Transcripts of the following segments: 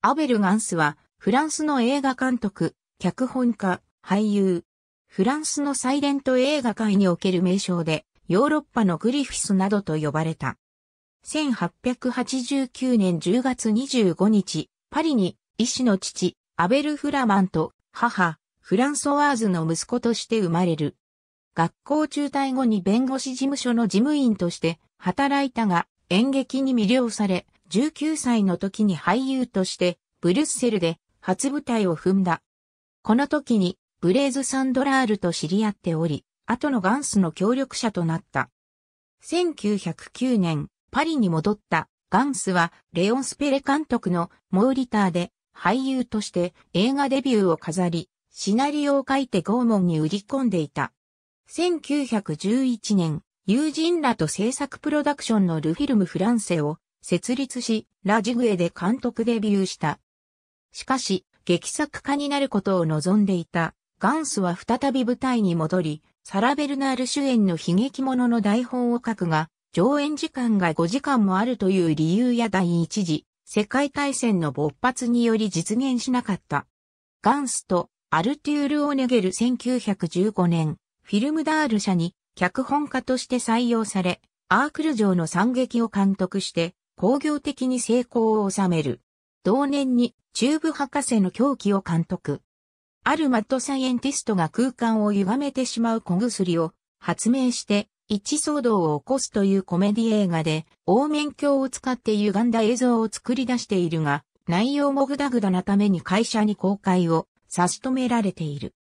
アベル・ガンスは、フランスの映画監督、脚本家、俳優。フランスのサイレント映画界における名称で、ヨーロッパのグリフィスなどと呼ばれた。1889年10月25日、パリに、医師の父、アベル・フラマンと、母、フランソワーズの息子として生まれる。学校中退後に弁護士事務所の事務員として働いたが、演劇に魅了され、19歳の時に俳優としてブルッセルで初舞台を踏んだ。この時にブレーズ・サンドラールと知り合っており、後のガンスの協力者となった。1909年、パリに戻ったガンスはレオン・スペレ監督のモーリターで俳優として映画デビューを飾り、シナリオを書いて拷問に売り込んでいた。1911年、友人らと制作プロダクションのルフィルム・フランセを設立し、ラジグエで監督デビューした。しかし、劇作家になることを望んでいた、ガンスは再び舞台に戻り、サラベルナール主演の悲劇者の台本を書くが、上演時間が5時間もあるという理由や第一次世界大戦の勃発により実現しなかった。ガンスとアルテュール・オネゲル1915年、フィルムダール社に脚本家として採用され、アークル城の惨劇を監督して、工業的に成功を収める。同年に中部博士の狂気を監督。あるマッドサイエンティストが空間を歪めてしまう小薬を発明して一騒動を起こすというコメディ映画で、応面鏡を使って歪んだ映像を作り出しているが、内容もグダグダなために会社に公開を差し止められている。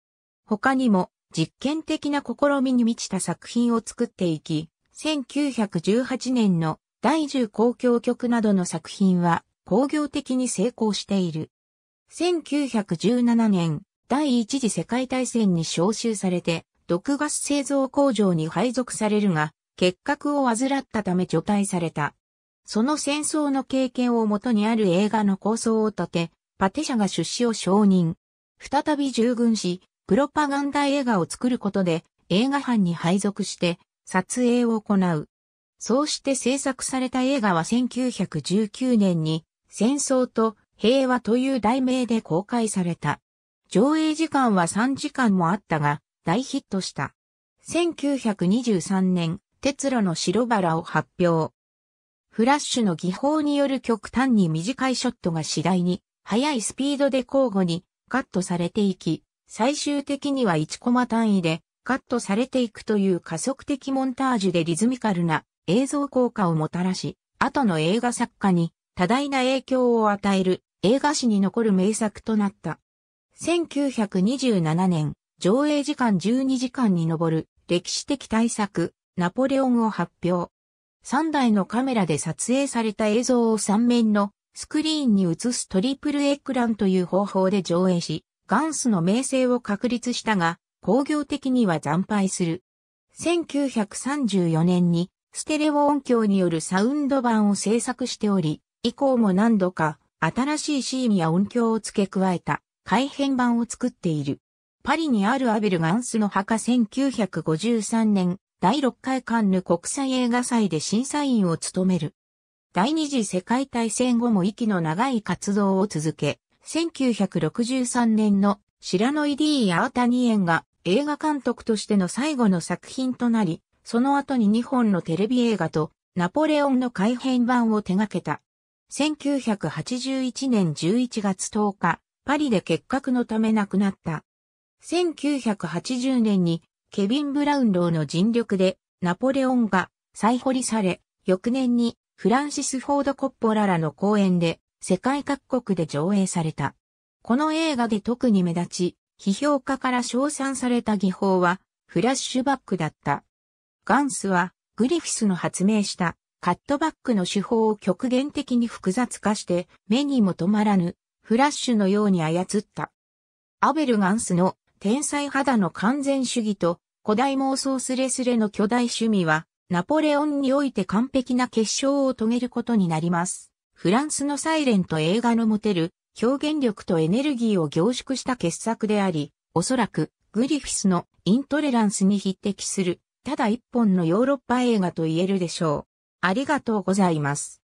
他にも実験的な試みに満ちた作品を作っていき、1918年の第10交響曲などの作品は工業的に成功している。1917年、第一次世界大戦に招集されて、毒ガス製造工場に配属されるが、結核を患ったため除隊された。その戦争の経験をもとにある映画の構想を立て、パテ社が出資を承認。再び従軍し、プロパガンダ映画を作ることで映画班に配属して撮影を行う。そうして制作された映画は1919年に戦争と平和という題名で公開された。上映時間は3時間もあったが大ヒットした。1923年、鉄路の白バラを発表。フラッシュの技法による極端に短いショットが次第に速いスピードで交互にカットされていき、最終的には1コマ単位でカットされていくという加速的モンタージュでリズミカルな映像効果をもたらし、後の映画作家に多大な影響を与える映画史に残る名作となった。1927年、上映時間12時間に上る歴史的大作、ナポレオンを発表。3台のカメラで撮影された映像を3面のスクリーンに映すトリプルエクランという方法で上映し、ガンスの名声を確立したが、工業的には惨敗する。1934年にステレオ音響によるサウンド版を制作しており、以降も何度か新しいシーンや音響を付け加えた改編版を作っている。パリにあるアベルガンスの墓1953年第6回カンヌ国際映画祭で審査員を務める。第二次世界大戦後も息の長い活動を続け、1963年のシラノイディー・アータニエンが映画監督としての最後の作品となり、その後に2本のテレビ映画とナポレオンの改編版を手掛けた。1981年11月10日、パリで結核のため亡くなった。1980年にケビン・ブラウンローの尽力でナポレオンが再掘りされ、翌年にフランシス・フォード・コッポラらの公演で世界各国で上映された。この映画で特に目立ち、批評家から称賛された技法はフラッシュバックだった。ガンスはグリフィスの発明したカットバックの手法を極限的に複雑化して目にも止まらぬフラッシュのように操った。アベル・ガンスの天才肌の完全主義と古代妄想スレスレの巨大趣味はナポレオンにおいて完璧な結晶を遂げることになります。フランスのサイレント映画の持てる表現力とエネルギーを凝縮した傑作であり、おそらくグリフィスのイントレランスに匹敵するただ一本のヨーロッパ映画と言えるでしょう。ありがとうございます。